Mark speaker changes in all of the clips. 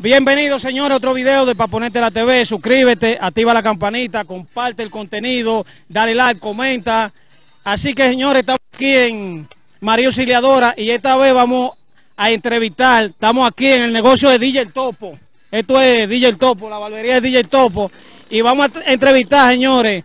Speaker 1: Bienvenidos, señores, a otro video de Paponete la TV. Suscríbete, activa la campanita, comparte el contenido, dale like, comenta. Así que, señores, estamos aquí en María Auxiliadora y esta vez vamos a entrevistar. Estamos aquí en el negocio de DJ El Topo. Esto es DJ El Topo, la barbería de DJ Topo. Y vamos a entrevistar, señores,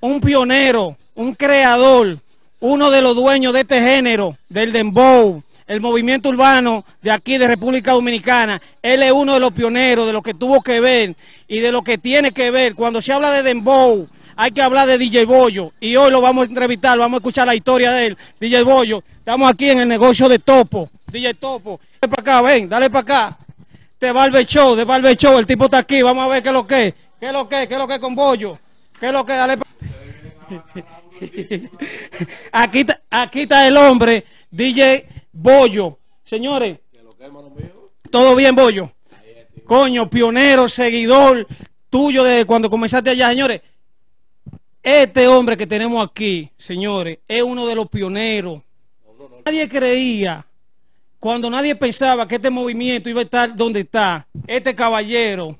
Speaker 1: un pionero, un creador, uno de los dueños de este género, del dembow, el movimiento urbano de aquí de República Dominicana. Él es uno de los pioneros de lo que tuvo que ver y de lo que tiene que ver. Cuando se habla de Dembow, hay que hablar de DJ Boyo. Y hoy lo vamos a entrevistar, vamos a escuchar la historia de él. DJ Boyo, estamos aquí en el negocio de Topo. DJ Topo, dale para acá, ven, dale para acá. Te el Show, de Barber Show, el tipo está aquí, vamos a ver qué es lo que es. ¿Qué es lo que es? ¿Qué es lo que es con Bollo? ¿Qué es lo que? Dale para... aquí, aquí está el hombre DJ Bollo. Señores, todo bien, Bollo. Coño, pionero, seguidor tuyo desde cuando comenzaste allá, señores. Este hombre que tenemos aquí, señores, es uno de los pioneros. Nadie creía, cuando nadie pensaba que este movimiento iba a estar donde está, este caballero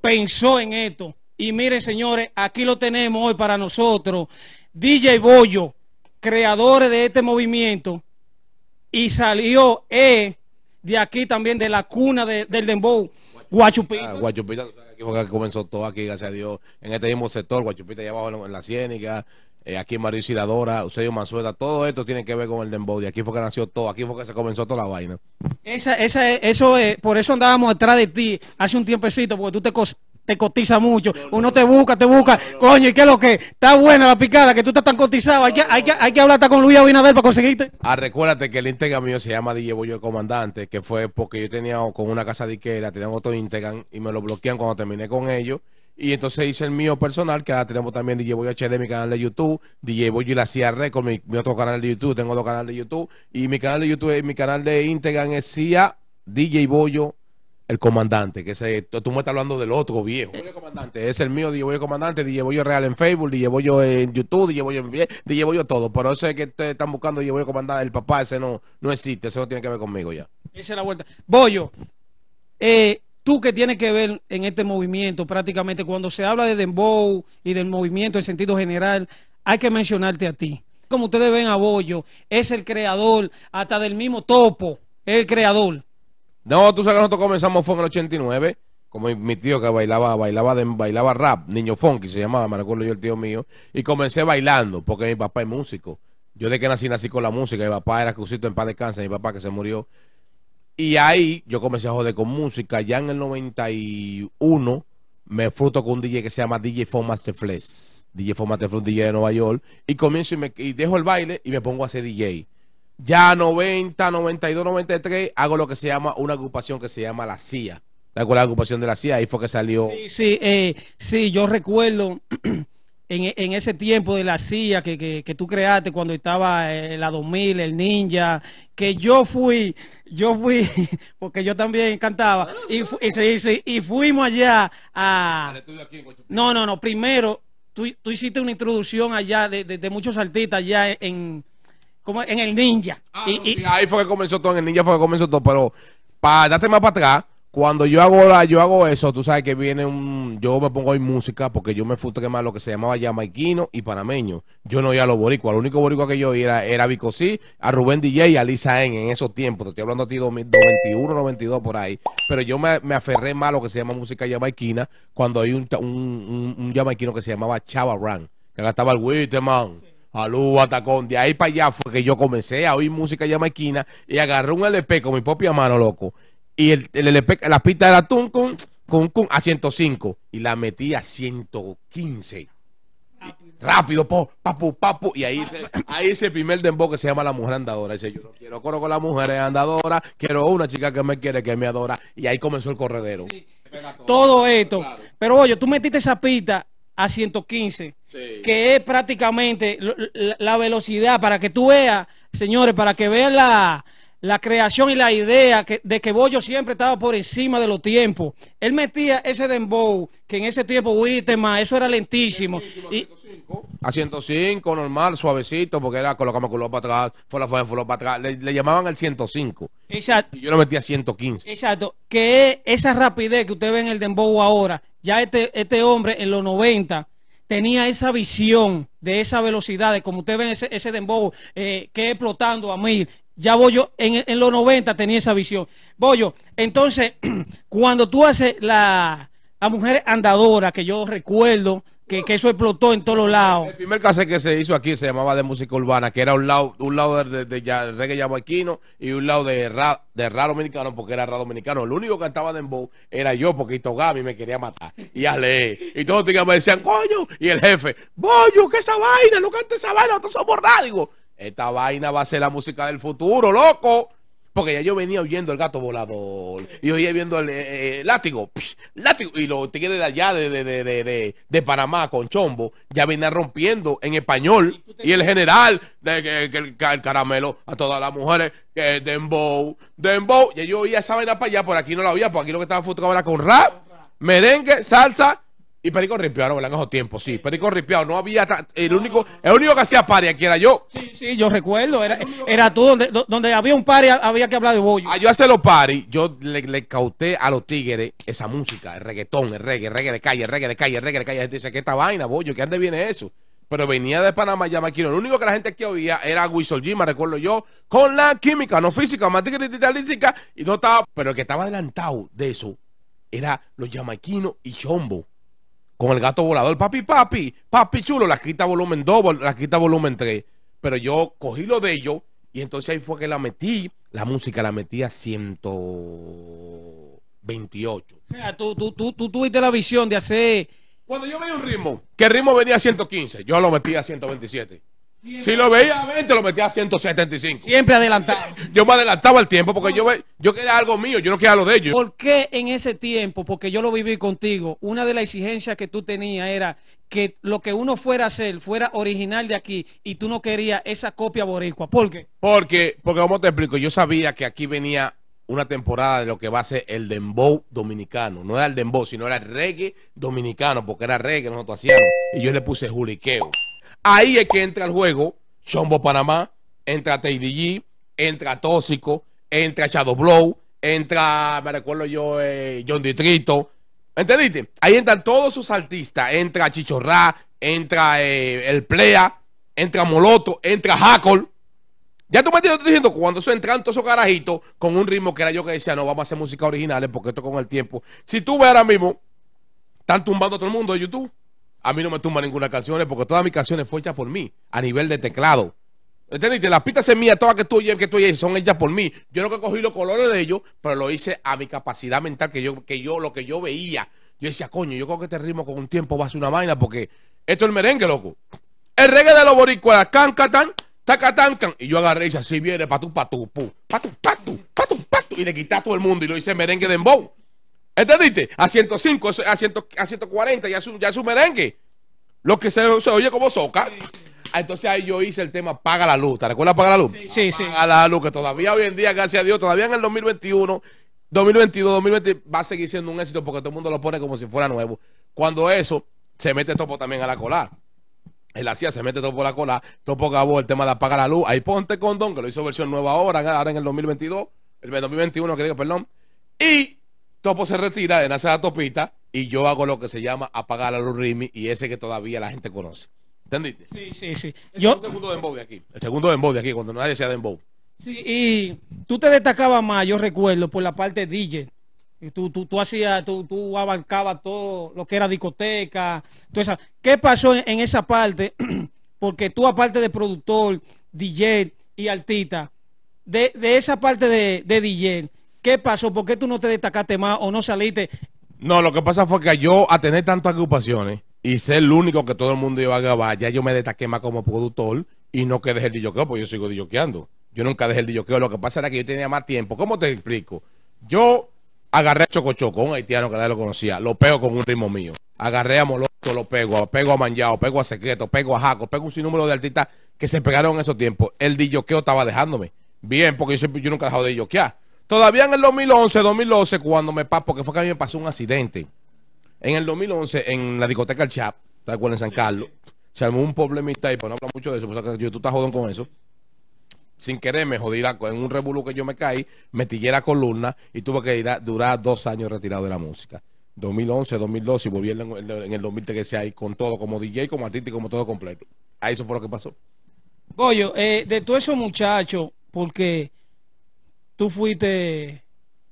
Speaker 1: pensó en esto. Y miren, señores, aquí lo tenemos hoy para nosotros. DJ Bollo, creadores de este movimiento, y salió eh, de aquí también, de la cuna del Dembow, Guachupita.
Speaker 2: Ah, Guachupita, aquí fue que comenzó todo aquí, gracias a Dios, en este mismo sector, Guachupita allá abajo en la Ciénica, eh, aquí en Mario Isidadora, Eusebio Mansueta, todo esto tiene que ver con el Dembow, de aquí fue que nació todo, aquí fue que se comenzó toda la vaina. Esa,
Speaker 1: esa, eso es, por eso andábamos atrás de ti hace un tiempecito, porque tú te, te cotiza mucho. Uno te busca, te busca. Coño, ¿y qué es lo que? Está buena la picada, que tú estás tan cotizado. Hay que, hay que, hablar hasta con Luis Abinader para
Speaker 2: conseguirte. Ah, recuérdate que el Instagram mío se llama DJ Boyo el Comandante, que fue porque yo tenía con una casa de Iquera, tenían otro Instagram y me lo bloquean cuando terminé con ellos. Y entonces hice el mío personal, que ahora tenemos también DJ Boyo HD, mi canal de YouTube, DJ Boyo y la CIA Record, mi, otro canal de YouTube, tengo otro canal de YouTube, y mi canal de YouTube, mi canal de íntegra es CIA, DJ Boyo el comandante, que se, tú me estás hablando del otro viejo. El comandante, es el mío, voy el Comandante, llevo yo Real en Facebook, llevo yo en YouTube, DJ yo en DJ yo todo. Pero ese que ustedes están buscando voy yo Comandante, el papá, ese no, no existe, eso no tiene que ver conmigo ya. Esa la vuelta. Boyo,
Speaker 1: eh, tú que tienes que ver en este movimiento prácticamente, cuando se habla de Dembow y del movimiento en sentido general, hay que mencionarte a ti. Como ustedes ven a Boyo, es el creador hasta del mismo topo, el creador.
Speaker 2: No, tú sabes que nosotros comenzamos fue en el 89, como mi tío que bailaba, bailaba de, bailaba rap, niño funky se llamaba, me recuerdo yo el tío mío, y comencé bailando, porque mi papá es músico. Yo de que nací, nací con la música, mi papá era cusito en paz de cáncer, mi papá que se murió. Y ahí yo comencé a joder con música, ya en el 91 me fruto con un DJ que se llama DJ Master Flesh. DJ Fomaster Flesh, un DJ de Nueva York, y comienzo y, dejo el baile y me pongo a ser DJ ya 90, 92, 93, hago lo que se llama una agrupación que se llama la CIA. ¿Te acuerdas la agrupación de la CIA? Ahí fue que salió. Sí, sí, eh, sí yo recuerdo
Speaker 1: en, ese tiempo de la CIA que, que, tú creaste cuando estaba eh, la 2000, el Ninja, que yo fui, yo fui, porque yo también cantaba, y, y, y, fuimos allá a... No, no, no, primero, tú, hiciste una introducción allá de, de, de muchos artistas allá en en
Speaker 2: el ninja. Ah, ahí fue que comenzó todo, en el ninja fue que comenzó todo, pero para darte más para atrás, cuando yo hago la, yo hago eso, tú sabes que viene un, yo me pongo ahí música porque yo me que más lo que se llamaba jamaiquino y panameño. Yo no iba a los boricuas, lo único boricua que yo oía era, era Bicosí, a Rubén DJ y a Lisa N en esos tiempos, te estoy hablando a ti 2021, 92 por ahí, pero yo me, aferré más a lo que se llama música jamaiquina cuando hay un, un, un, que se llamaba Chava Run que gastaba el man Alú, Atacón. De ahí para allá fue que yo comencé a oír música esquina y agarré un LP con mi propia mano, loco. Y el, LP, la pista era Tun con, a 105 y la metí a 115. Rápido, po, papu, papu. Y ahí se, el primer dembow que se llama La Mujer Andadora. Dice, yo no quiero coro con la mujer andadora, quiero una chica que me quiere, que me adora. Y ahí comenzó el corredero. todo esto. Pero oye, tú metiste esa pista a
Speaker 1: 115, que es prácticamente la, velocidad, para que tú veas, señores, para que vean la, la creación y la idea que, de que Bollo siempre estaba por encima de los tiempos. Él metía ese dembow, que en ese tiempo, tema, eso era lentísimo y,
Speaker 2: a 105, normal, suavecito, porque era colocamos culo para atrás, fue la fue para atrás. Le, llamaban al 105. Exacto. yo lo metí a 115.
Speaker 1: Exacto. Que esa rapidez que usted ve en el Dembow ahora, ya este, este hombre en los 90 tenía esa visión de esa velocidad, de como usted ve ese, ese Dembow eh, que explotando a mil. Ya voy yo, en los 90 tenía esa visión. yo, entonces, cuando tú haces la, la mujer andadora, que yo recuerdo que, eso
Speaker 2: explotó en todos los lados. El primer caso que se hizo aquí se llamaba de música urbana, que era un lado, un lado de, de, de reggae y un lado de rap, de rap dominicano, porque era rap dominicano. El único que cantaba de dembow era yo, porque Gami me quería matar. Y Ale, y todos los me decían, coño, y el jefe, bollo, que esa vaina, no canta esa vaina, nosotros somos radio. Esta vaina va a ser la música del futuro, loco. Porque ya yo venía oyendo el gato volador. Y oía viendo el eh, eh, látigo. látigo. Y los tigres de allá de, de, de, de, Panamá con Chombo ya venían rompiendo en español. Y, el general, de, que el, caramelo a todas las mujeres. Que Dembow, Dembow. Ya yo oía esa vaina para allá. Por aquí no la oía. Por aquí lo que estaba fue era con rap, merengue, salsa y Perico Ripiado, no, han esos tiempo, sí. Perico ripeado, no había. El único, el único que hacía party aquí era yo. Sí, sí, yo recuerdo. Era, era tú donde, donde había un party, había que hablar de bollo. Ah, a yo hacer los paris, yo le, cauté a los tigres esa música, el reggaetón, el reggae, el reggae de calle, el reggae de calle, el reggae de calle. La gente dice, que esta vaina, bollo? que ande viene eso? pero venía de Panamá ya me Lo único que la gente aquí oía era Whistle Jim, recuerdo yo, con la química, no física, más y no estaba, pero el que estaba adelantado de eso era los yamaquinos y Chombo con el gato volador, papi, papi, papi chulo, la quita volumen 2, la quita volumen 3. Pero yo cogí lo de ellos y entonces ahí fue que la metí, la música la metí a 128. O sea, tú, tú, tú tuviste la visión de hacer... Cuando yo veía un ritmo, que el ritmo venía a 115, yo lo metí a 127. Si lo veía a 20, lo metía a 175. Siempre adelantado. Yo me adelantaba el tiempo porque yo, yo quería algo mío, yo no quería lo de ellos. ¿Por qué
Speaker 1: en ese tiempo? Porque yo lo viví contigo. Una de las exigencias que tú tenías era que lo que uno fuera a hacer fuera original de aquí y tú no querías esa copia boricua. ¿Por qué?
Speaker 2: Porque, porque como te explico, yo sabía que aquí venía una temporada de lo que va a ser el dembow dominicano. No era el dembow, sino era el reggae dominicano, porque era reggae nosotros hacíamos. Y yo le puse juliqueo. Ahí es que entra el juego Chombo Panamá, entra TDG, entra Tóxico, entra Shadow Blow, entra, me recuerdo yo, eh, John Distrito. ¿Entendiste? Ahí entran todos sus artistas. Entra Chichorra, entra eh, El Plea, entra Moloto, entra Hackle. Ya tú me entiendes, estoy diciendo, cuando se entran todos esos carajitos con un ritmo que era yo que decía, no, vamos a hacer música original, porque esto con el tiempo. Si tú ves ahora mismo, están tumbando a todo el mundo de YouTube. A mí no me tumba ninguna canción porque todas mis canciones fueron hechas por mí, a nivel de teclado. ¿Entendiste? Las pistas semillas todas que tú oyes, que tú son hechas por mí. Yo no que cogí los colores de ellos, pero lo hice a mi capacidad mental, que yo, que yo, lo que yo veía. Yo decía, coño, yo creo que este ritmo con un tiempo va a ser una vaina, porque esto es merengue, loco. El reggae de los boricuas, can, catan, can. Y yo agarré y dice, así viene, patu, patu, pu, patu, patu, patu, patu. Y le quité a todo el mundo y lo hice merengue de embón. ¿Entendiste? A 105, a, 100, a 140, ya es ya su merengue. Lo que se, oye como soca. Ah, entonces ahí yo hice el tema Paga la luz. ¿Te recuerdas Paga la luz? Sí, sí. Paga la luz, que todavía hoy en día, gracias a Dios, todavía en el 2021, 2022, 2020 va a seguir siendo un éxito porque todo el mundo lo pone como si fuera nuevo. Cuando eso, se mete Topo también a la cola. El hacía, se mete Topo a la cola. Topo acabó el tema de Apaga la luz. Ahí ponte con don, que lo hizo versión nueva ahora, ahora en el 2022, el 2021, que digo, perdón. Y Topo se retira, en nace la topita y yo hago lo que se llama apagar a los rimi y ese que todavía la gente conoce. ¿Entendiste? Sí, sí, sí. El segundo dembow de aquí. El segundo de aquí, cuando nadie sea dembow.
Speaker 1: Sí, y tú te destacabas más, yo recuerdo, por la parte de DJ. tú, tú, tú hacías, abarcabas todo lo que era discoteca. Todo ¿Qué pasó en, esa parte? Porque tú, aparte de productor, DJ y artista, de, esa parte de, de DJ, ¿Qué pasó? ¿Por qué tú no te destacaste más
Speaker 2: o no saliste? No, lo que pasa fue que yo, a tener tantas agrupaciones y ser el único que todo el mundo iba a grabar, ya yo me destaqué más como productor y no que dejé el dijoqueo, porque yo sigo dijoqueando. Yo nunca dejé el dijoqueo. Lo que pasa era que yo tenía más tiempo. ¿Cómo te explico? Yo agarré a Choco, un haitiano que nadie lo conocía, lo pego con un ritmo mío. Agarré a Moloto, lo pego, pego a Manjao, pego a Secreto, pego a Jaco, pego un sinnúmero de artistas que se pegaron en esos tiempos. El dijoqueo estaba dejándome. Bien, porque yo, nunca he de dijoquear. Todavía en el 2011, 2012, cuando me pasó, porque fue que a mí me pasó un accidente. En el 2011, en la discoteca El Chap, ¿te acuerdas? En San Carlos, se armó un problemita y pues no hablo mucho de eso, porque yo, tú estás jodón con eso. Sin querer, me jodí en un revolú que yo me caí, me tiré la columna y tuve que ir a, durar dos años retirado de la música. 2011, 2012 y volví en, el 2013 ahí con todo, como DJ, como artista y como todo completo. Ahí eso fue lo que pasó.
Speaker 1: Goyo, eh, de todo eso, muchachos, porque tú fuiste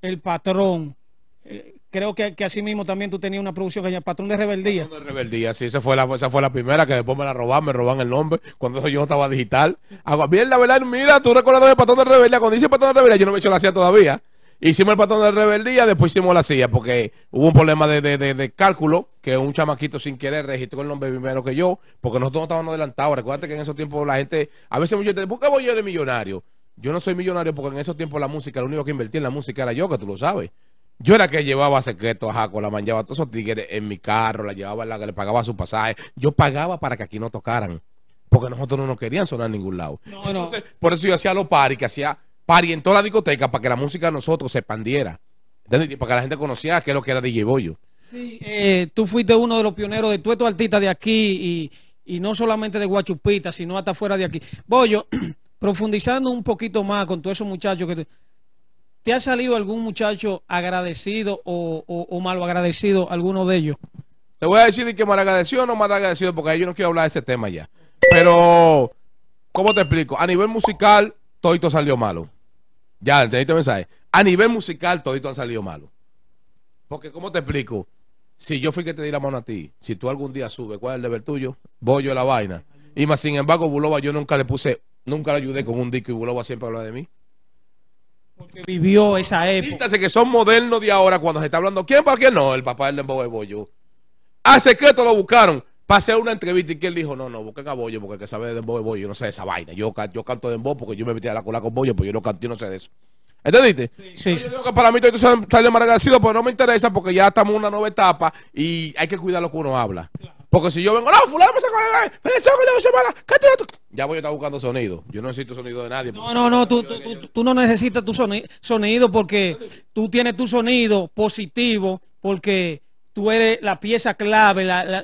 Speaker 1: el patrón. Eh,
Speaker 2: creo que, que, así mismo también tú tenías una producción que se Patrón de Rebeldía. Patrón de Rebeldía, sí, esa fue, la, esa fue la primera que después me la robaron, me roban el nombre cuando yo estaba digital. bien, la verdad, mira, tú recuerdas el Patrón de Rebeldía, cuando hice Patrón de Rebeldía, yo no me he hecho la silla todavía. Hicimos el Patrón de Rebeldía, después hicimos la silla, porque hubo un problema de, cálculo, que un chamaquito sin querer registró el nombre primero que yo, porque nosotros no estábamos adelantados. Recuerda que en esos tiempos la gente, a veces mucha gente, ¿por qué voy yo de millonario? Yo no soy millonario porque en esos tiempos la música, lo único que invertí en la música era yo, que tú lo sabes. Yo era que llevaba secreto a Jaco, la manchaba a todos esos tigres en mi carro, la llevaba, la le pagaba su pasaje. Yo pagaba para que aquí no tocaran, porque nosotros no nos querían sonar en ningún lado. Entonces, Por eso yo hacía los paris, que hacía paris en toda la discoteca para que la música de nosotros se expandiera. Para que la gente conocía qué es lo que era DJ Boyo.
Speaker 1: Sí, eh,
Speaker 2: tú fuiste uno de los pioneros de tu estos de aquí
Speaker 1: y, no solamente de Guachupita, sino hasta fuera de aquí. Boyo. profundizando un poquito más con todos esos muchachos que te, ha salido algún muchacho agradecido
Speaker 2: o, malo agradecido, alguno de ellos? Te voy a decir que mal agradecido o no mal agradecido, porque yo no quiero hablar de ese tema ya. Pero, ¿cómo te explico? A nivel musical, todito salió malo. Ya, entendiste el mensaje. A nivel musical, todito han salido malo. Porque, ¿cómo te explico? Si yo fui que te di la mano a ti, si tú algún día subes, ¿cuál es el deber tuyo? Voy yo a la vaina. Y más, sin embargo, Buloba, yo nunca le puse Nunca lo ayudé con un disco y Buloba siempre habla de mí. Porque vivió esa época. que son modernos de ahora cuando se está hablando. ¿Quién para qué no? El papá del Dembow de Boyo. A secreto lo buscaron. Pasé una entrevista y que él dijo, no, no, busquen a Boyo porque el que sabe de Dembow de Boyo. Yo no sé de esa vaina. Yo, yo canto Dembow porque yo me metí a la cola con Boyo, porque yo no canto, y no sé de eso. ¿Entendiste? Sí, sí. Yo digo que para mí todo esto sale agradecido, pero no me interesa porque ya estamos en una nueva etapa y hay que cuidar lo que uno habla. Claro. Porque si yo vengo, no, fulano me sacó, ya voy a estar buscando sonido. Yo no necesito sonido de nadie. No, no, no, tú,
Speaker 1: tú, no necesitas tu sonido porque tú tienes tu sonido positivo, porque tú eres la pieza clave, la, la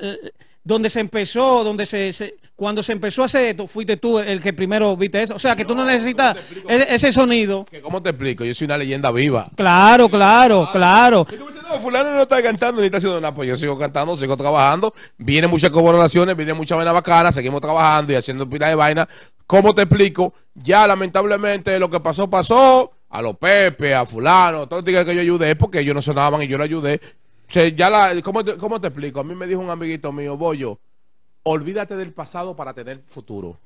Speaker 1: donde se empezó, donde se, cuando se empezó a hacer esto, fuiste tú el que primero viste eso. O sea, que tú no necesitas
Speaker 2: e, ese, sonido. Que ¿Cómo te explico? Yo soy una leyenda viva.
Speaker 1: Claro, claro, claro. dices
Speaker 2: No, fulano no está cantando ni está haciendo nada. Pues yo sigo cantando, sigo trabajando. Vienen muchas colaboraciones, viene mucha vainas bacana, seguimos trabajando y haciendo pila de vainas. ¿Cómo te explico? Ya lamentablemente lo que pasó, pasó a los Pepe, a fulano, todos los que yo ayudé, porque ellos no sonaban y yo lo ayudé, se, ya la, ¿cómo, te, explico? A mí me dijo un amiguito mío, Bollo, olvídate del pasado para tener futuro.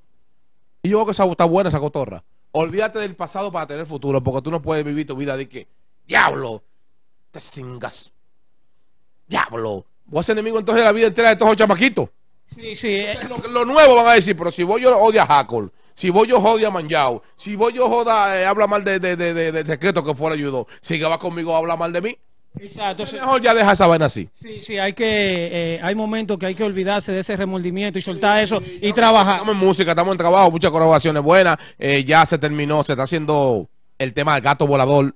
Speaker 2: Y yo creo que esa, está buena esa cotorra. Olvídate del pasado para tener futuro, porque tú no puedes vivir tu vida de que, diablo, te singas. Diablo, vos enemigo entonces de la vida entera de estos chamaquitos. Sí, sí. Eh. lo, nuevo van a decir, pero si voy odia a Hackle, si voy odia a Manjao, si Boyo joda, eh, habla mal de, de, de, secreto que fuera ayudó, si que va conmigo habla mal de mí. Exacto. mejor ya deja esa vaina así. Sí, sí, hay que, eh, hay momentos que hay que olvidarse de ese remordimiento y soltar eso y trabajar. Estamos en música, estamos en trabajo, muchas colaboraciones buenas. Eh, ya se terminó, se está haciendo el tema del gato volador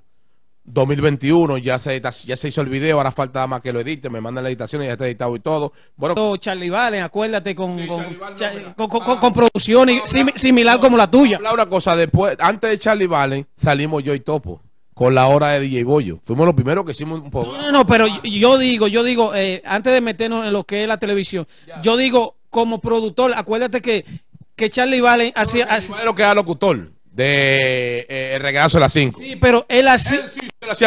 Speaker 2: 2021. Ya se, ya se hizo el video, ahora falta más que lo edite. Me mandan la editación y ya está editado y todo. Bueno, oh, Charlie Valen, acuérdate con, ah, producciones similar como la tuya. Una cosa, después, antes de Charlie Valen salimos yo y Topo con la hora de DJ Boyo Fuimos los primeros que hicimos un poco.
Speaker 1: No, no, pero yo, digo, yo digo, eh, antes de meternos en lo que es la televisión, yo digo,
Speaker 2: como productor, acuérdate que, que Charlie Valen hacía... lo que era locutor de eh, El Regreso de las 5. Sí, pero él hacía...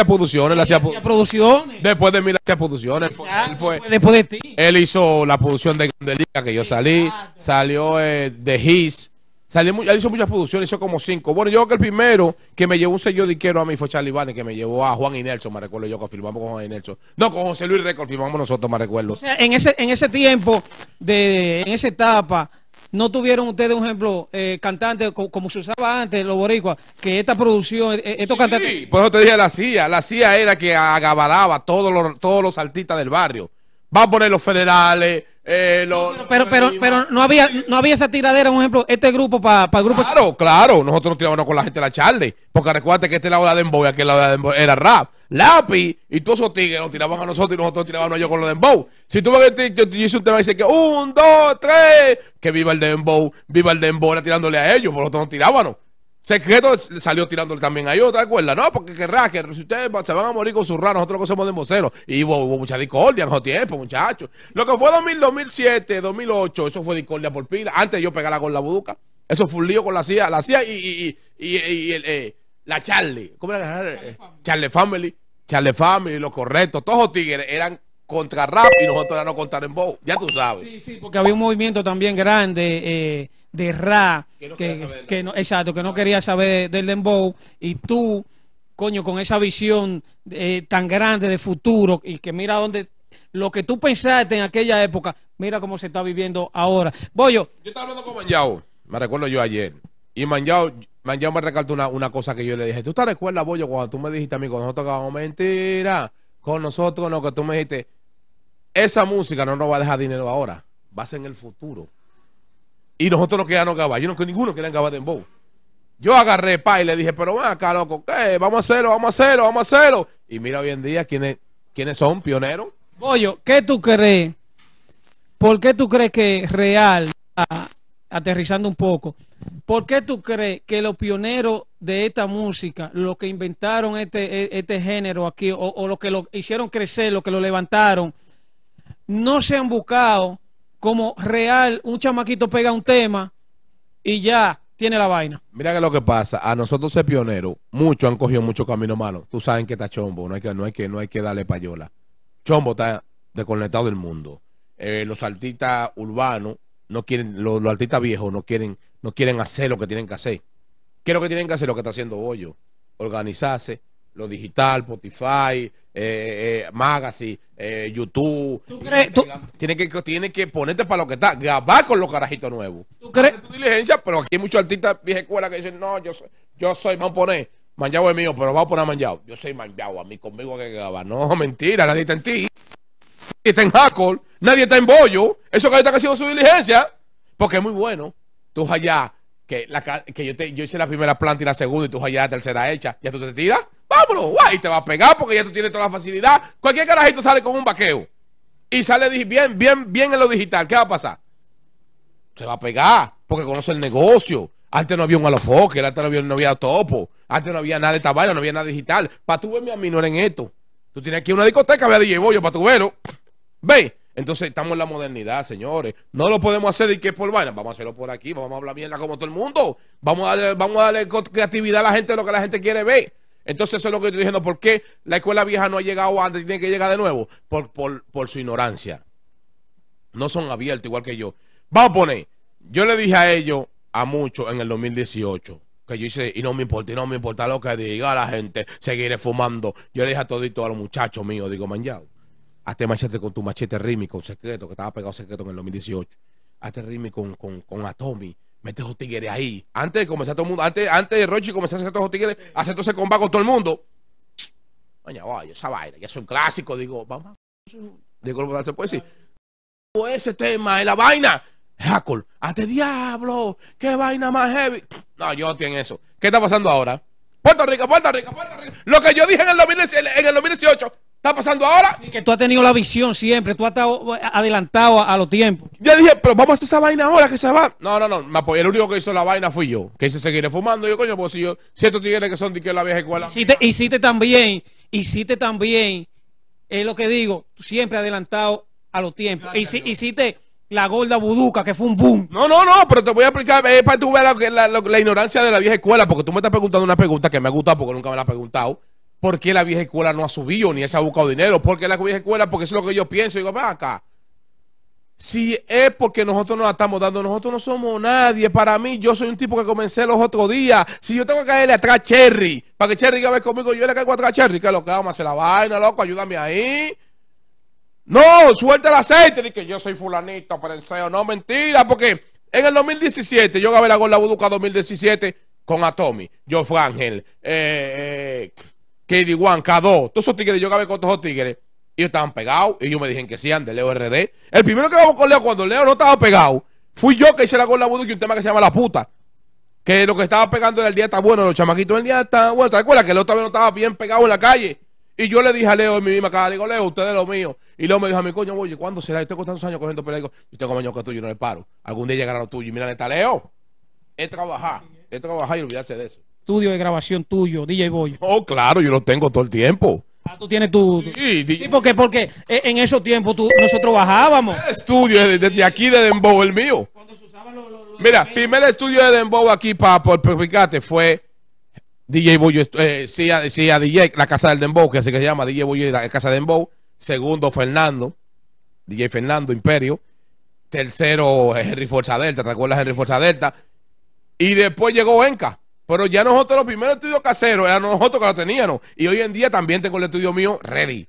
Speaker 2: producciones, él, hacía, producciones. Después de mí él hacía producciones. él fue, después de ti. Él hizo la producción de Gandelica que yo salí. Salió de eh, His Salió, hizo muchas producciones, hizo como cinco. Bueno, yo creo que el primero que me llevó un sello diquero a mí fue Charlie Vane que me llevó a Juan y me recuerdo yo que firmamos con Juan y No, con José Luis Record firmamos nosotros, me recuerdo. O
Speaker 1: sea, en ese, en ese tiempo, de, en esa etapa, no tuvieron ustedes un ejemplo eh, cantante como, se usaba antes los boricuas
Speaker 2: que esta producción e, e, estos sí, por eso te dije la CIA la CIA era que agabalaba todos los todos los artistas del barrio va a poner los federales. Eh, los, pero, pero, pero, no había no había esa tiradera, un ejemplo, este grupo para el grupo. Claro, claro, nosotros tirábamos con la gente de la Charlie. Porque recuerda que este lado de Dembow y aquel lado de era rap. Lápiz y todos esos tigres nos tiraban a nosotros y nosotros tirábamos a ellos con los Dembow. Si tú ves que yo hice un tema que un, dos, tres, que viva el Dembow, viva el Dembow, era tirándole a ellos, por nosotros no tirábamos. Secreto salió tirándole también a ellos, ¿te acuerdas? No, porque querrá que si ustedes se van a morir con sus ranos, nosotros que somos de Mosero. Y hubo, mucha discordia en esos tiempos, muchachos. Lo que fue 2000, 2007, 2008, eso fue discordia por pila. Antes yo pegara con la buduca. Eso fue un lío con la CIA. La CIA y, eh, la Charlie. ¿Cómo era? Charlie, eh, Charlie Family. Charlie Family, lo correcto. Todos los tigres eran contra rap y nosotros eran contra bow Ya tú sabes. Sí, sí, porque había un movimiento
Speaker 1: también grande. Eh de Ra, que, no que, exacto, que no quería saber del Dembow, y tú, coño, con esa visión eh, tan grande de futuro y que mira dónde lo que tú pensaste en aquella época, mira cómo se está viviendo ahora.
Speaker 2: Bollo. Yo estaba hablando con Manjao, me recuerdo yo ayer, y Manjao, Manjao me recalcó una, cosa que yo le dije, ¿tú te recuerdas, Boyo cuando tú me dijiste a mí, Con nosotros acabamos mentira, con nosotros, no, que tú me dijiste, esa música no nos va a dejar dinero ahora, va a ser en el futuro. Y nosotros no queríamos Yo no creo que ninguno quería en dembow. Yo agarré pa y le dije, pero ven acá, loco, ¿qué? Vamos a hacerlo, vamos a hacerlo, vamos a hacerlo. Y mira hoy en día quiénes, quiénes son pioneros.
Speaker 1: Bollo, ¿qué tú crees? ¿Por qué tú crees que Real, aterrizando un poco, ¿por qué tú crees que los pioneros de esta música, los que inventaron este, e, este género aquí, o, o los que lo hicieron crecer, los que lo levantaron, no se han buscado como real, un chamaquito pega un tema y ya
Speaker 2: tiene la vaina. Mira que lo que pasa, a nosotros ser pioneros, muchos han cogido mucho camino malo. Tú sabes que está Chombo, no hay que, no hay que, no hay que darle payola. Chombo está desconectado del mundo. Eh, los artistas urbanos no quieren, los, artistas viejos no quieren, no quieren hacer lo que tienen que hacer. ¿Qué es lo que tienen que hacer? Lo que está haciendo Hoyo. Organizarse, lo digital, Spotify, eh, eh, Magazine, eh, YouTube. ¿Tú crees? Tienes, que, tiene que ponerte para lo que está, grabar con los carajitos nuevos. ¿Tú crees? tu diligencia, pero aquí hay muchos artistas vieja escuela que dicen, no, yo soy, yo soy, vamos a poner, manjado es mío, pero vamos a poner manjado. Yo soy manjado, a mí conmigo hay que grabar. No, mentira, nadie está en ti. Nadie está en Hackle, nadie está en Bollo. Eso que está haciendo su diligencia, porque es muy bueno. Tú allá que, yo, te, yo hice la primera planta y la segunda y tú ya la tercera hecha, ya tú te tiras, vámonos, guay, y te va a pegar porque ya tú tienes toda la facilidad. Cualquier carajito sale con un vaqueo y sale bien, bien, bien en lo digital, ¿qué va a pasar? Se va a pegar porque conoce el negocio. Antes no había un alofoque, antes no había, no había topo, antes no había nada de tabaco, no había nada digital. Para tú verme a mí no era en esto. Tú tienes aquí una discoteca, había DJ Boyo para tu verlo. Ve, entonces estamos en la modernidad, señores. No lo podemos hacer y que por bueno, Vamos a hacerlo por aquí, vamos a hablar mierda como todo el mundo. Vamos a darle, vamos a darle creatividad a la gente lo que la gente quiere ver. Entonces eso es lo que estoy diciendo. ¿Por qué la escuela vieja no ha llegado antes? y Tiene que llegar de nuevo. Por, su ignorancia. No son abiertos igual que yo. Vamos a poner. Yo le dije a ellos, a muchos, en el 2018 que yo hice, y no me importa, y no me importa lo que diga la gente, seguiré fumando. Yo le dije a todos y a los muchachos míos, digo, manjao. Hazte machete con tu machete con secreto, que estaba pegado secreto en el 2018. Hazte rímico con, con, con Atomi. Mete esos ahí. Antes de comenzar todo el mundo, antes, antes de Rochi comenzar a hacer todos los tigres, hacer todo ese combate con todo el mundo. Oña, vaya, esa vaina, ya es un clásico. Digo, vamos Digo, se puede decir. Ese tema es la vaina. Hackle, hazte diablo. Qué vaina más heavy. No, yo tengo eso. ¿Qué está pasando ahora? Puerto Rico, Puerto Rico, Puerto Rico. Lo que yo dije En el 2018 está pasando ahora. que tú has tenido la visión siempre, tú has estado adelantado a, los tiempos. Yo dije, pero vamos a hacer esa vaina ahora que se va. No, no, no, me apoyé. El único que hizo la vaina fui yo, que se seguiré fumando. Yo, coño, pues si yo, si estos tigres que son de que la vieja escuela. Hiciste,
Speaker 1: hiciste también, hiciste también, es lo que digo, siempre adelantado a los tiempos. Y si hiciste la gorda buduca, que fue un boom.
Speaker 2: No, no, no, pero te voy a explicar, es eh, para tú ver la, la, ignorancia de la vieja escuela, porque tú me estás preguntando una pregunta que me ha gustado porque nunca me la has preguntado. ¿por qué la vieja escuela no ha subido ni se ha buscado dinero? ¿Por qué la vieja escuela? Porque eso es lo que yo pienso. Y digo, ven acá. Si es porque nosotros nos la estamos dando, nosotros no somos nadie. Para mí, yo soy un tipo que comencé los otros días. Si yo tengo que caerle atrás a Cherry, para que Cherry ver conmigo, yo le caigo atrás a Cherry. Que lo que la vaina, loco, ayúdame ahí. No, suelta el aceite. Dice que yo soy fulanito, serio, No, mentira, porque en el 2017, yo grabé la Gola Buduca 2017 con Atomi, yo ángel eh, eh KD1, K2, todos esos tigres, yo acabé con todos esos tigres. Y ellos estaban pegados, Y ellos me dijeron que sí, de Leo RD. El primero que vamos con Leo, cuando Leo no estaba pegado, fui yo que hice la gola la y un tema que se llama La Puta. Que lo que estaba pegando en el día está bueno, los chamaquitos del el día está bueno. ¿Te acuerdas que Leo día no estaba bien pegado en la calle? Y yo le dije a Leo en mi misma cara, le digo, Leo, usted es lo mío. Y Leo me dijo a mi coño, oye, ¿cuándo será? Yo estoy tantos años cogiendo pelea. Yo tengo años que tú, yo no le paro. Algún día llegará lo tuyo. Y mira, está Leo. Él trabajado, él trabajado y olvidarse de eso estudio de grabación tuyo, DJ Boy? Oh, claro, yo lo tengo todo el tiempo. Ah, tú tienes tu... Sí, sí, porque, porque e, en esos tiempos nosotros bajábamos. El estudio desde aquí de Dembow, el mío. Mira, primer estudio de Dembow aquí para publicarte fue DJ Boy, eh, sí, sí, DJ, la casa del Dembow, que así que se llama DJ Boy, la casa de Dembow. Segundo, Fernando, DJ Fernando Imperio. Tercero, Henry Forza Delta, ¿te acuerdas Henry Forza Delta? Y después llegó Enca. Pero ya nosotros los primeros estudios caseros eran nosotros que lo teníamos. Y hoy en día también tengo el estudio mío ready.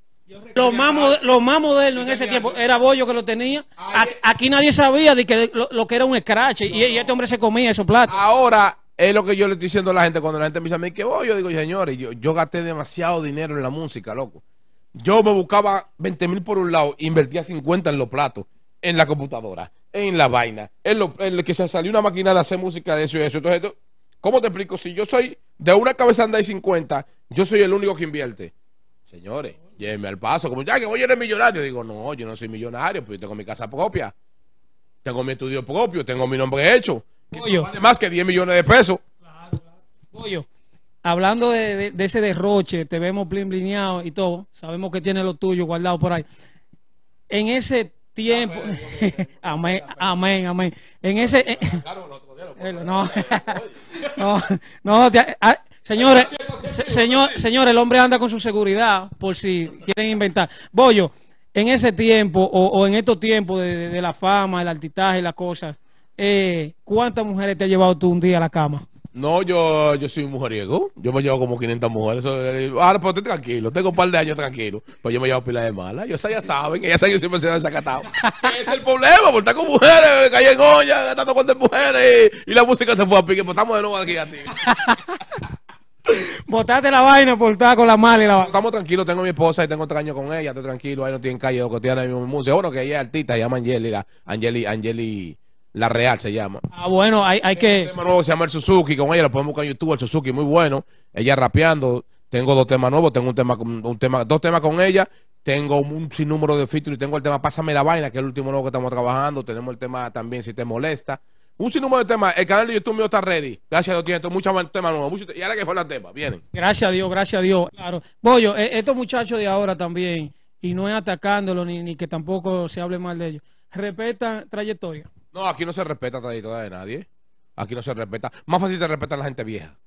Speaker 2: Lo más, lo en ese tiempo era Bollo que lo tenía. Ah, aquí nadie sabía de que lo, que era un scratch. Y, este hombre se comía esos platos. Ahora es lo que yo le estoy diciendo a la gente. Cuando la gente me dice a mí que Yo digo, señores, yo, gasté demasiado dinero en la música, loco. Yo me buscaba 20 mil por un lado, invertía 50 en los platos, en la computadora, en la vaina, en, lo, que se salió una máquina de hacer música de eso y eso. esto. ¿Cómo te explico? Si yo soy de una cabeza anda y 50, yo soy el único que invierte. Señores, llévenme al paso. Como ya que voy a ser millonario. Digo, no, yo no soy millonario, pues yo tengo mi casa propia. Tengo mi estudio propio, tengo mi nombre hecho. Vale más que 10 millones de pesos.
Speaker 1: hablando de, ese derroche, te vemos blin y todo. Sabemos que tiene lo tuyo guardado por ahí. En ese tiempo. Ah, pues, amén, amén, amén. En ese. Eh, eh, no, no, ah, señores, señor, señor, el hombre anda con su seguridad por si quieren inventar. Bollo, en ese tiempo o, en estos tiempos de, la fama, el altitaje, las cosas, eh, ¿cuántas mujeres te ha llevado tú un día a la cama?
Speaker 2: No, yo, yo soy un mujeriego. Yo me llevo como 500 mujeres. Eh, ahora, pues estoy tranquilo. Tengo un par de años tranquilo. Pues yo me llevo pilas de mala. Yo ya saben. Ellas saben que siempre se han desacatado. es el problema, porque está con mujeres, caí en olla, gastando con mujeres. Y, la música se fue a pique. Pues estamos de nuevo aquí a ti. Botate la vaina por estar con la mala y la Estamos tranquilos, tengo mi esposa y tengo otro año con ella, estoy tranquilo, ahí no estoy en calle, que tiene mi música. Bueno, que ella es artista, se llama Angeli, Angeli, Angeli, la Real se llama. Ah, bueno, hay, hay que. Un tema nuevo se llama el Suzuki. Con ella lo podemos buscar en YouTube. El Suzuki, muy bueno. Ella rapeando. Tengo dos temas nuevos. Tengo un tema, un tema, dos temas con ella. Tengo un sinnúmero de features. Tengo el tema Pásame la vaina, que es el último nuevo que estamos trabajando. Tenemos el tema también Si te molesta. Un sinnúmero de temas. El canal de YouTube mío está ready. Gracias a Dios, tiene muchos temas nuevos. y ahora que fue los tema, vienen. Gracias a Dios, gracias a Dios. Claro. E-, estos muchachos de ahora también,
Speaker 1: y no es atacándolo ni, que tampoco se hable mal de ellos, respetan trayectoria.
Speaker 2: No, aquí no se respeta tadito de nadie. Aquí no se respeta. Más fácil te respeta la gente vieja.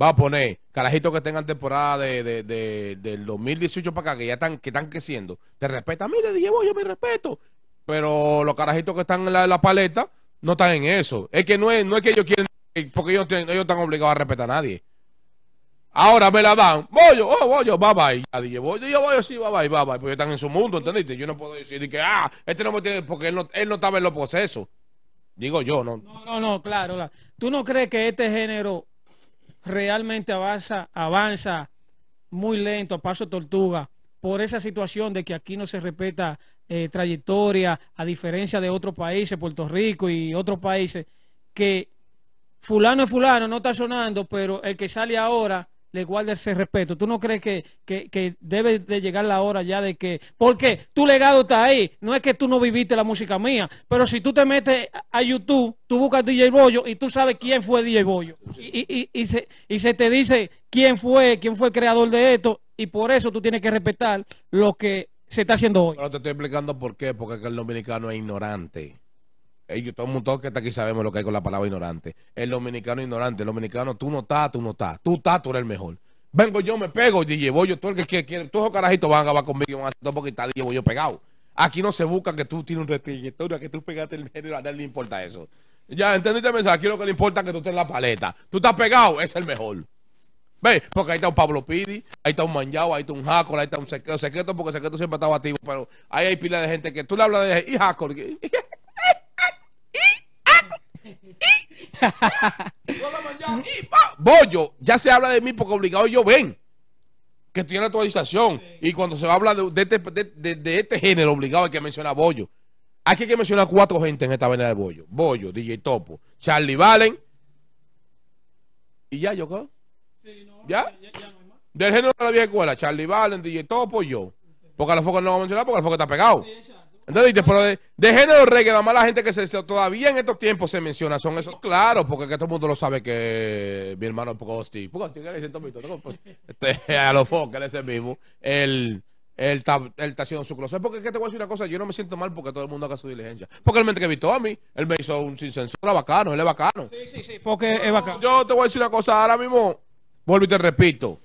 Speaker 2: Va a poner carajitos que tengan temporada de, de, del 2018 para acá, que ya están, que están creciendo. Te respeta. a le dije, voy, yo me respeto. Pero los carajitos que están en la, paleta no están en eso. Es que no es, no es que ellos quieren, porque ellos, ellos están obligados a respetar a nadie. Ahora me la dan. Voy oh, voy yo, bye bye. Ya dije, voy yo, voy yo, bye bye, bye bye. Porque están en su mundo, ¿entendiste? Yo no puedo decir que, ah, este no me tiene, porque él no, él no estaba en los procesos. Digo yo, ¿no? No,
Speaker 1: no, no, claro. ¿Tú no crees que este género realmente avanza, avanza muy lento, a paso tortuga, por esa situación de que aquí no se respeta eh, trayectoria, a diferencia de otros países, Puerto Rico y otros países, que fulano es fulano, no está sonando, pero el que sale ahora le de ese respeto. ¿Tú no crees que, debe de llegar la hora ya de que... Porque tu legado está ahí. No es que tú no viviste la música mía, pero si tú te metes a YouTube, tú buscas DJ Boyo y tú sabes quién fue DJ Boyo... Y, y, se, y se te dice quién fue, quién fue el creador de esto. Y por eso tú tienes que respetar lo que
Speaker 2: se está haciendo hoy. Pero te estoy explicando por qué. Porque el dominicano es ignorante todo el mundo que está aquí sabemos lo que hay con la palabra ignorante. El dominicano ignorante, el dominicano, tú no estás, tú no estás, tú estás, tú eres el mejor. Vengo yo, me pego, y llevo yo, todo el que quiere, quiere todos carajitos van a acabar conmigo van a hacer todo porque está, llevo yo pegado. Aquí no se busca que tú tienes un restrictorio, que tú pegaste el género, a nadie le importa eso. Ya, entendiste mensaje, aquí lo que le importa es que tú estés en la paleta. Tú estás pegado, es el mejor. ve Porque ahí está un Pablo Pidi, ahí está un Manjao, ahí está un Hacker, ahí está un secreto, secreto porque secreto siempre estaba activo, pero ahí hay pila de gente que tú le hablas de y Bollo, ya se habla de mí porque obligado yo ven que tiene la actualización. Y cuando se habla de, este, de, este, género, obligado hay que mencionar Bollo. Aquí hay que mencionar cuatro gente en esta vena de Bollo. Bollo, DJ Topo, Charlie Valen. Y ya, yo creo. Sí, ¿Ya? Del género de la vieja escuela, Charlie Valen, DJ Topo y yo. Porque a la foca no lo a mencionar porque la está pegado. Entonces, Pero de, género reggae, nada más la gente que se, todavía en estos tiempos se menciona son esos. Claro, porque que todo el mundo lo sabe que mi hermano Pocosti Pocosti, ¿qué le dicen Tomito? Pues, este, a los que él es el mismo. Él, él, está, haciendo su Porque que te voy a decir una cosa, yo no me siento mal porque todo el mundo haga su diligencia. Porque él me entrevistó a mí, él me hizo un sin censura bacano, él es bacano. Sí, sí, sí, porque es bacano. Yo te voy a decir una cosa, ahora mismo, vuelvo y te repito,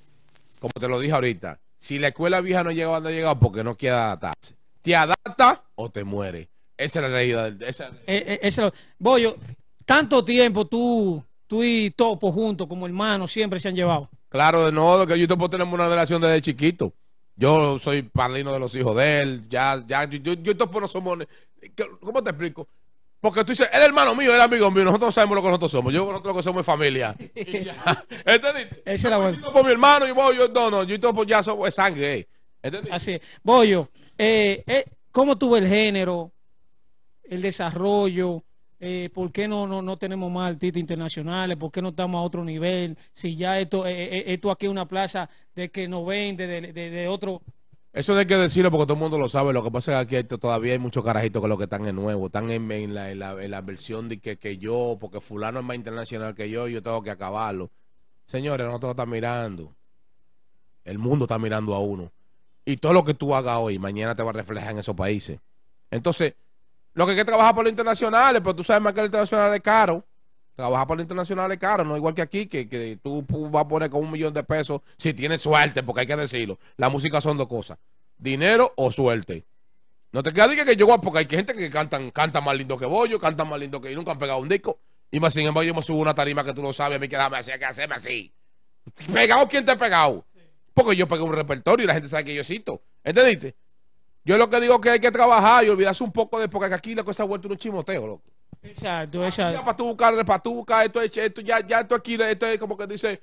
Speaker 2: como te lo dije ahorita, si la escuela vieja no llega no ha llegado, porque no quiere adaptarse. Te adapta o te muere. Esa es la realidad. Esa... Eh, eh,
Speaker 1: tanto tiempo tú, tú y Topo juntos como hermanos siempre se han llevado.
Speaker 2: Claro, de nuevo, que yo y Topo tenemos una relación desde chiquito. Yo soy padrino de los hijos de él. Ya, ya, yo, yo y Topo no somos. ¿Cómo te explico? Porque tú dices, el hermano mío, es amigo mío, nosotros sabemos lo que nosotros somos. Yo nosotros lo que somos familia. ¿Entendiste? Esa es la buena. Yo mi hermano y yo, no, no, yo y Topo ya somos sangre. ¿Entendiste? Así es. Boyo,
Speaker 1: eh, eh ¿Cómo tuvo el género? El desarrollo. Eh, ¿por qué no, no, no tenemos más artistas internacionales? ¿Por qué no estamos a otro nivel? Si ya esto, eh, eh, esto aquí es una plaza de que nos vende, de, otro...
Speaker 2: Eso hay que decirlo porque todo el mundo lo sabe. Lo que pasa es que aquí todavía hay muchos carajitos que lo que están en nuevo. Están en, la, versión de que, que yo, porque fulano es más internacional que yo, yo tengo que acabarlo. Señores, nosotros estamos mirando. El mundo está mirando a uno. Y todo lo que tú hagas hoy, mañana te va a reflejar en esos países. Entonces, lo que hay que trabajar por los internacionales, pero tú sabes más que el internacional es caro. Trabajar por los internacionales es caro, no igual que aquí, que, tú vas a poner con un millón de pesos si tienes suerte, porque hay que decirlo. La música son dos cosas: dinero o suerte. No te quedas que yo voy, porque hay gente que cantan, canta más lindo que yo, canta más lindo que y nunca han pegado un disco. Y más sin embargo, yo me subo una tarima que tú no sabes, a mí que me hacía que hacerme así. Pegado, ¿quién te ha pegado? Porque yo pegué un repertorio y la gente sabe que yo cito. ¿Entendiste? Yo lo que digo es que hay que trabajar y olvidarse un poco de porque aquí la cosa ha vuelto un chimoteo, loco.
Speaker 1: Exacto,
Speaker 2: ah, exacto. Ya para tú buscar, para tú buscar esto, esto, ya, ya esto aquí, esto es como que dice eh,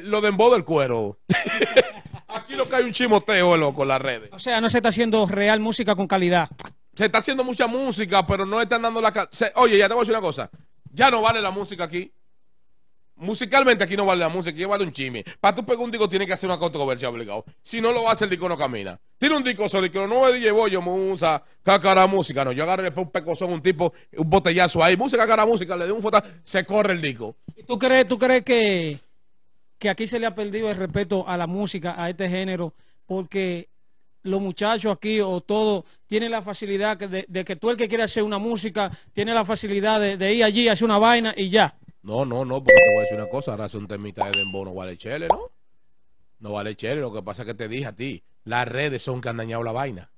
Speaker 2: eh, lo de embodo del cuero. aquí lo que hay un chimoteo, loco, en las redes. O sea, no se
Speaker 1: está haciendo real música con calidad.
Speaker 2: Se está haciendo mucha música, pero no están dando la... oye, ya te voy a decir una cosa. Ya no vale la música aquí. Musicalmente aquí no vale la música, aquí vale un chisme. Para tú pegar un disco tiene que hacer una controversia obligado. Si no lo hace el disco no camina. Tiene un disco solo que no me voy yo musa, cacara música. No, yo agarré después un pecozón, un tipo, un botellazo ahí, música, cara música, le doy un foto, se corre el disco. tú crees, tú crees que,
Speaker 1: que aquí se le ha perdido el respeto a la música, a este género? Porque los muchachos aquí o todo tienen la facilidad de, que tú el que quiere hacer una música, tiene la facilidad de, de ir allí, hacer una vaina y ya.
Speaker 2: No, no, no, porque te voy a decir una cosa. Ahora un termita de dembono, no vale chele, ¿no? No vale chele. Lo que pasa es que te dije a ti, las redes son que han dañado la vaina.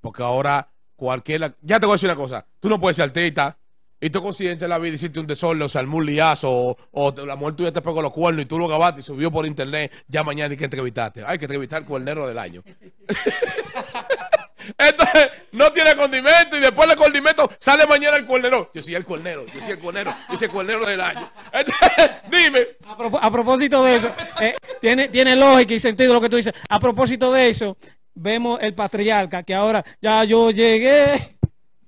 Speaker 2: Porque ahora cualquiera. Ya te voy a decir una cosa. Tú no puedes ser artista. Y tú consciente la vida, Y hiciste un desorden, o sea, liazo, o, o, la mujer tuya te pegó los cuernos y tú lo grabaste y subió por internet, ya mañana hay que entrevistarte. Hay que entrevistar el cuernero del año. Entonces, no tiene condimento y después del condimento sale mañana el cuernero. Yo soy el cuernero, yo soy el cuernero, yo soy el cuernero del año. Entonces, dime. A, propósito de eso,
Speaker 1: eh, tiene, tiene lógica y sentido lo que tú dices. A propósito de eso, vemos el patriarca que ahora
Speaker 2: ya yo llegué.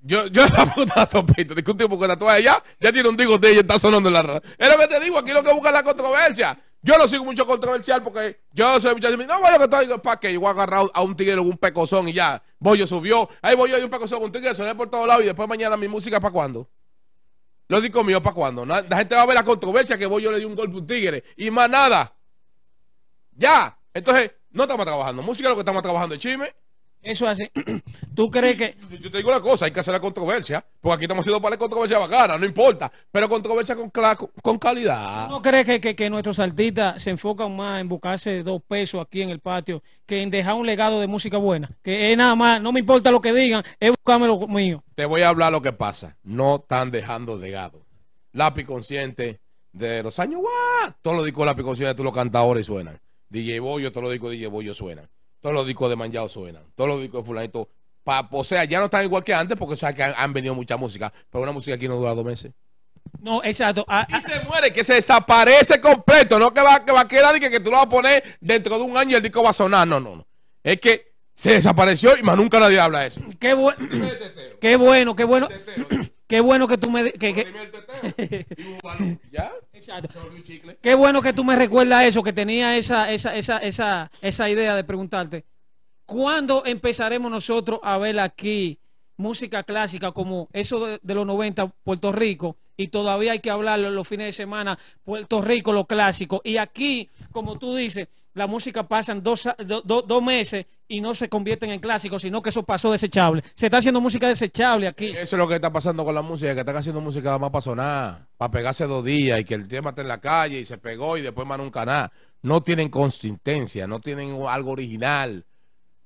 Speaker 2: Yo, yo la puta un discutimos con la toalla ya, ya tiene un digo de ella, está sonando en la radio. Es lo que te digo, aquí lo que busca la controversia. Yo lo sigo mucho controversial porque yo soy muchacho. No, bueno, que estoy para que yo voy a agarrar a un tigre o un pecozón y ya. Bollo subió. Ahí voy yo y un pecozón con un tigre, soné por todos lados y después mañana mi música para cuando. Lo digo mío para cuando. La gente va a ver la controversia que voy yo le di un golpe a un tigre y más nada. Ya. Entonces, no estamos trabajando. Música es lo que estamos trabajando, chisme. Eso es así. ¿Tú crees que.? Yo te digo una cosa, hay que hacer la controversia. Porque aquí estamos haciendo para la controversia bacana, no importa. Pero controversia con, con calidad. ¿No
Speaker 1: crees que, nuestros artistas se enfocan más en buscarse dos pesos aquí en el patio que en dejar un legado de música buena? Que es nada más, no me importa lo que digan,
Speaker 2: es buscarme lo mío. Te voy a hablar lo que pasa. No están dejando legado. Lápiz consciente de los años, todo lo los discos lápiz consciente tú lo cantas ahora y suenan. DJ Boyo, todos lo discos de DJ Boyo suena todos los discos de Manjao suenan. Todos los discos de Fulanito. o sea, ya no están igual que antes porque que han, venido mucha música. Pero una música aquí no dura dos meses. No, exacto. Ah, y ah, se muere, que se desaparece completo. No que va, que va a quedar y que, tú lo vas a poner dentro de un año y el disco va a sonar. No, no, no. Es que se desapareció y más nunca nadie habla de eso. Qué, bueno, qué bueno, qué bueno. Qué bueno que tú me. Qué
Speaker 1: bueno que tú me recuerdas eso, que tenía esa, esa, esa idea de preguntarte. ¿Cuándo empezaremos nosotros a ver aquí música clásica como eso de, los 90 Puerto Rico y todavía hay que hablarlo los fines de semana Puerto Rico lo clásico y aquí como tú dices la música pasan dos, dos meses y no se convierten en clásicos
Speaker 2: sino que eso pasó desechable se está haciendo música desechable aquí eso es lo que está pasando con la música que están haciendo música más para sonar para pegarse dos días y que el tema está en la calle y se pegó y después más un canal no tienen consistencia no tienen algo original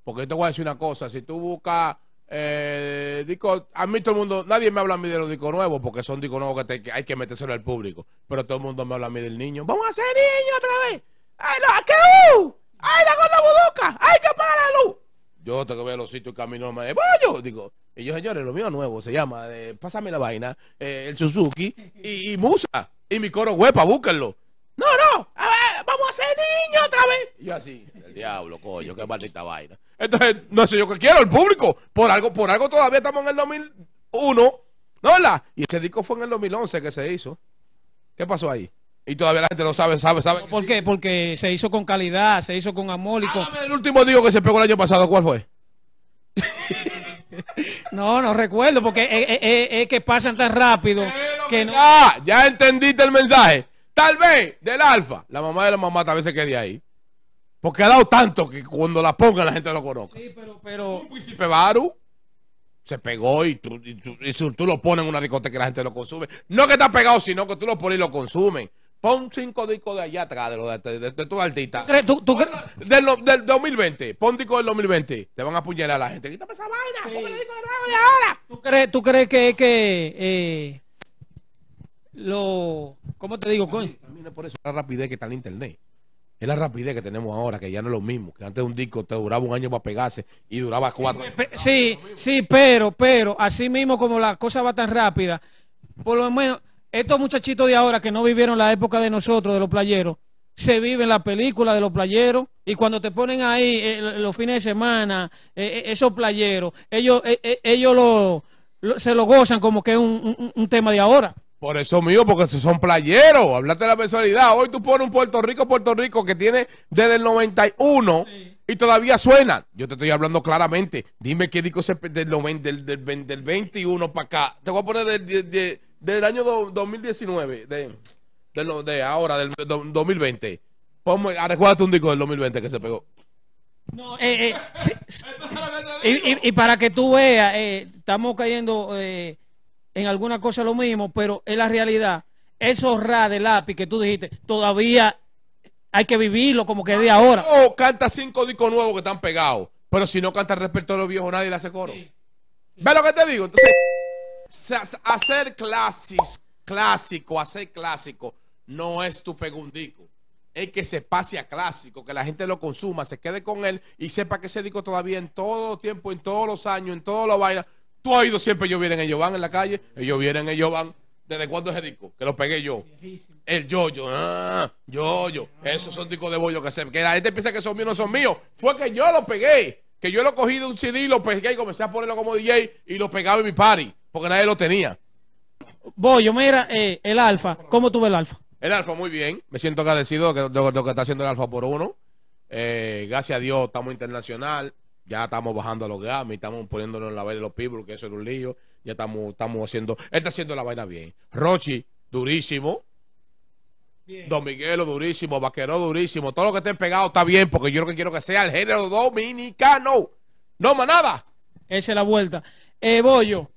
Speaker 2: porque yo te voy a decir una cosa si tú buscas eh, disco, a mí todo el mundo, nadie me habla a mí de los discos nuevos porque son discos nuevos que, hay que metérselo al público. Pero todo el mundo me habla a mí del niño. Vamos a ser niño otra vez. ¡Ay, no! ¡Qué uh! ¡Ay, la gorda buduca! ¡Ay, que para la luz! Yo tengo que ver los sitios y camino me yo Digo, y yo, señores, lo mío nuevo se llama eh, Pásame la vaina, eh, el Suzuki y, Musa y mi coro huepa, búsquenlo. No, no, vamos a ser niños otra vez. Y yo así, el diablo, coño, qué maldita vaina. Entonces, no sé yo qué quiero, el público. Por algo, por algo todavía estamos en el 2001, ¿no verdad? Y ese disco fue en el 2011 que se hizo. ¿Qué pasó ahí? Y todavía la gente no sabe, sabe, sabe. ¿Por qué? Porque se hizo con calidad, se hizo con amor y con... último disco que se pegó el año pasado, ¿cuál fue? no, no recuerdo, porque es, que pasan tan rápido Ah, ya entendiste el mensaje. Tal vez del alfa. La mamá de la mamá tal vez se quede ahí. Porque ha dado tanto que cuando la pongan la gente lo conozca. Sí, pero. pero... príncipe Baru se pegó y, tú, y tú, lo pones en una discoteca que la gente lo consume. No que está pegado, sino que tú lo pones y lo consumen. Pon cinco discos de allá atrás de, los de, ¿Tú, tú del, 2020. Pon disco del 2020. Te van a apuñalar a la gente. Quítame esa vaina. ahora. ¿Tú crees, tú crees que, que eh, lo. ¿Cómo te digo, coño? También, es por eso la rapidez que está el internet. Es la rapidez que tenemos ahora, que ya no es lo mismo. Que antes un disco te duraba un año para pegarse y duraba cuatro. Sí,
Speaker 1: años. sí, sí, pero, pero, así mismo como la cosa va tan rápida, por lo menos estos muchachitos de ahora que no vivieron la época de nosotros, de los playeros, se viven la película de los playeros y cuando te ponen ahí eh, los fines de semana, eh, eh, esos playeros, ellos, ellos lo, se lo gozan como que es un tema de ahora.
Speaker 2: Por eso mío, porque son playeros. Hablate de la personalidad. Hoy tú pones un Puerto Rico, Puerto Rico que tiene desde el 91 y todavía suena. Yo te estoy hablando claramente. Dime qué disco se del, del, 21 para acá. Te voy a poner del, año 2019, de, de, ahora, del 2020. Ponme, recuérdate un disco del 2020 que se pegó.
Speaker 1: No, eh, eh, y, para que tú veas, eh, estamos cayendo. Eh, en alguna cosa lo mismo, pero es la realidad. Eso ra de lápiz que tú dijiste, todavía hay que
Speaker 2: vivirlo como que de ah, ahora. O canta cinco discos nuevos que están pegados, pero si no canta el repertorio viejo, nadie le hace coro. ve ¿Ves lo que te digo? Entonces, hacer clases, clásico, hacer clásico, no es tu pegundico es que se pase a clásico, que la gente lo consuma, se quede con él y sepa que ese disco todavía en todo tiempo, en todos los años, en todos los bailes, Tú has oído siempre yo vienen, ellos van en la calle, ellos vienen, ellos van. ¿Desde cuándo es el disco? Que lo pegué yo. El yo Ah, yo Esos son discos de bollo que se. Que la gente piensa que son míos, no son míos. Fue que yo lo pegué. Que yo lo cogí de un CD lo pegué y comencé a ponerlo como DJ y lo pegaba en mi party. Porque nadie lo tenía. Bollo, mira, eh, el alfa. ¿Cómo tuve el alfa? El alfa, muy bien. Me siento agradecido de lo que está haciendo el alfa por uno. Eh, gracias a Dios, estamos internacional ya estamos bajando a los Grammy, estamos poniéndonos en la vaina de los People, que eso es un lío. Ya estamos, estamos haciendo. Él está haciendo la vaina bien. Rochi, durísimo. Don Miguelo, durísimo. Vaquero, durísimo. Todo lo que esté pegado está bien, porque yo lo que quiero que sea el género dominicano. No, nada. Esa es la vuelta. Eh, Bollo,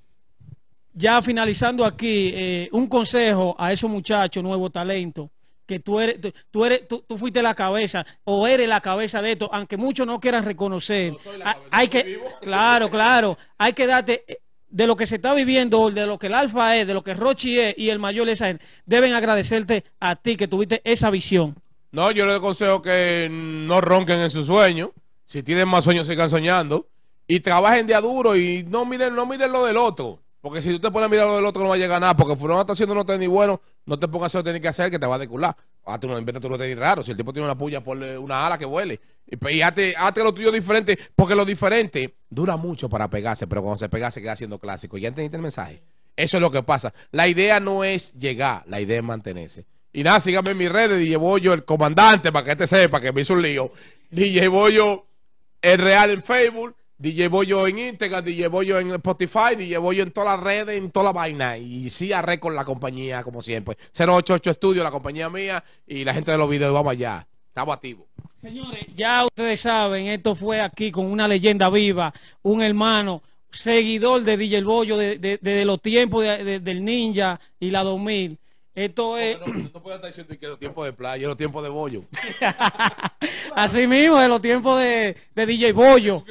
Speaker 2: ya finalizando aquí, eh,
Speaker 1: un consejo a esos muchachos, nuevo talento que tú eres, tú, eres, tú, fuiste la cabeza o eres la cabeza de esto, aunque muchos no quieran reconocer. Ah, hay, que, claro, claro, hay que darte eh, de lo que se está viviendo, de lo que el Alfa es, de lo que Rochi
Speaker 2: es y el mayor es deben agradecerte a ti que tuviste esa visión. No, yo les aconsejo que no ronquen en su sueño. Si tienen más sueños, sigan soñando. Y trabajen día duro y no miren, no miren lo del otro. Porque si tú te pones a mirar lo del otro, no va a llegar a nada. Porque fueron está haciendo no tener ni bueno. No te pongas a hacer lo que que hacer que te va a decular. Hazte ah, una, inventa tú lo tenis raro. Si el tipo tiene una puya, por una ala que huele. Y, pues, hazte, lo tuyo diferente, porque lo diferente dura mucho para pegarse, pero cuando se pega se queda siendo clásico. ¿Ya entendiste el mensaje? Eso es lo que pasa. La idea no es llegar, la idea es mantenerse. Y nada, síganme en mis redes. DJ yo el comandante, para que te sepa que me hizo un lío. DJ yo el real en Facebook. DJ Boyo en Instagram, DJ Boyo en Spotify, DJ Boyo en todas las redes, en toda la vaina. Y sí, a con la compañía, como siempre. 088 Estudio, la compañía mía y la gente de los videos. Vamos allá. Estamos activos.
Speaker 1: Señores, ya ustedes saben, esto fue aquí con una leyenda viva, un hermano, seguidor de DJ Boyo desde los tiempos del Ninja y la 2000. Esto es. No,
Speaker 2: estar diciendo que los tiempos de playa, los tiempos de bollo.
Speaker 1: así mismo, de los tiempos de, DJ Bollo.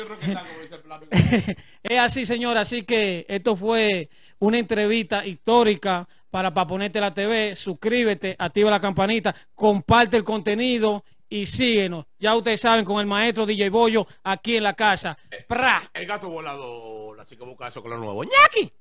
Speaker 1: es así, señor. Así que esto fue una entrevista histórica para ponerte la TV. Suscríbete, activa la campanita, comparte el contenido y síguenos. Ya ustedes saben, con el maestro DJ Bollo aquí en la casa. Eh, ¡Pra!
Speaker 2: El gato volado, así como busca con lo nuevo. ¡Ñaki!